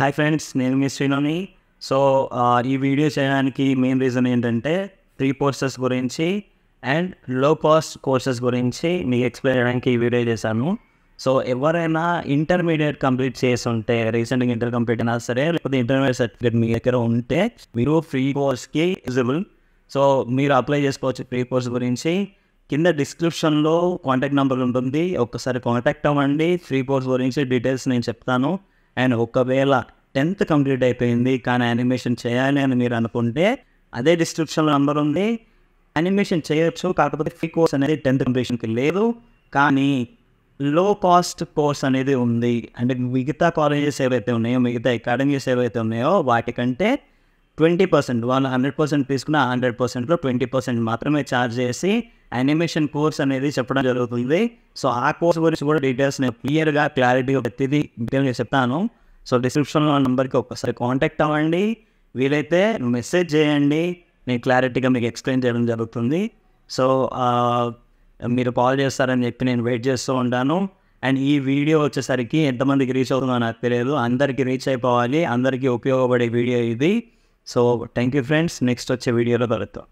hi friends నేను మీ శ్రీనోని సో ఈ వీడియో చేయడానికి మెయిన్ రీజన్ ఏంటంటే ఫ్రీ కోర్సెస్ గురించి అండ్ లో కాస్ట్ కోర్సెస్ గురించి మీకు ఎక్స్ప్లెయిన్ చేయడానికి ఈ వీడియో చేశాను సో ఎవరైనా ఇంటర్మీడియట్ కంప్లీట్ చేసి ఉంటే రీసెంట్గా ఇంటర్ కంప్లీట్ అయినా సరే లేకపోతే ఇంటర్మీడియట్ సర్టిఫికేట్ మీ దగ్గర ఉంటే మీరు ఫ్రీ కోర్స్కి ఎలిజిబుల్ సో మీరు అప్లై చేసుకోవచ్చు ఫ్రీ కోర్స్ గురించి కింద డిస్క్రిప్షన్లో కాంటాక్ట్ నెంబర్ ఉంటుంది ఒక్కసారి కాంటాక్ట్ అవ్వండి ఫ్రీ కోర్స్ గురించి డీటెయిల్స్ నేను చెప్తాను ఆయన ఒకవేళ టెన్త్ కంప్లీట్ అయిపోయింది కానీ యానిమేషన్ చేయాలి అని మీరు అనుకుంటే అదే డిస్క్రిప్షన్ నంబర్ ఉంది యానిమేషన్ చేయొచ్చు కాకపోతే ఫ్రీ కోర్స్ అనేది టెన్త్ కంప్లీషన్కి లేదు కానీ లో కాస్ట్ కోర్స్ అనేది ఉంది అంటే మిగతా కాలేజెస్ ఏవైతే ఉన్నాయో మిగతా అకాడమీస్ ఏవైతే ఉన్నాయో వాటికంటే ట్వంటీ పర్సెంట్ వాళ్ళు హండ్రెడ్ పర్సెంట్ తీసుకున్న హండ్రెడ్ పర్సెంట్లో ట్వంటీ పర్సెంట్ మాత్రమే ఛార్జ్ చేసి యానిమేషన్ కోర్స్ అనేది చెప్పడం జరుగుతుంది సో ఆ కోర్స్ గురించి కూడా డీటెయిల్స్ నేను క్లియర్గా క్లారిటీగా ప్రతిదీ డీటెయిల్గా చెప్తాను సో డిస్క్రిప్షన్లో నెంబర్కి ఒకసారి కాంటాక్ట్ అవ్వండి వీలైతే మెసేజ్ చేయండి నేను క్లారిటీగా మీకు ఎక్స్ప్లెయిన్ చేయడం జరుగుతుంది సో మీరు కాల్ చేస్తారని చెప్పి నేను వెయిట్ చేస్తూ ఉంటాను అండ్ ఈ వీడియో వచ్చేసరికి ఎంతమందికి రీచ్ అవుతుందో నాకు తెలియదు అందరికీ రీచ్ అయిపోవాలి అందరికీ ఉపయోగపడే వీడియో ఇది so thank you friends next వచ్చే వీడియోలో కలుగుతాం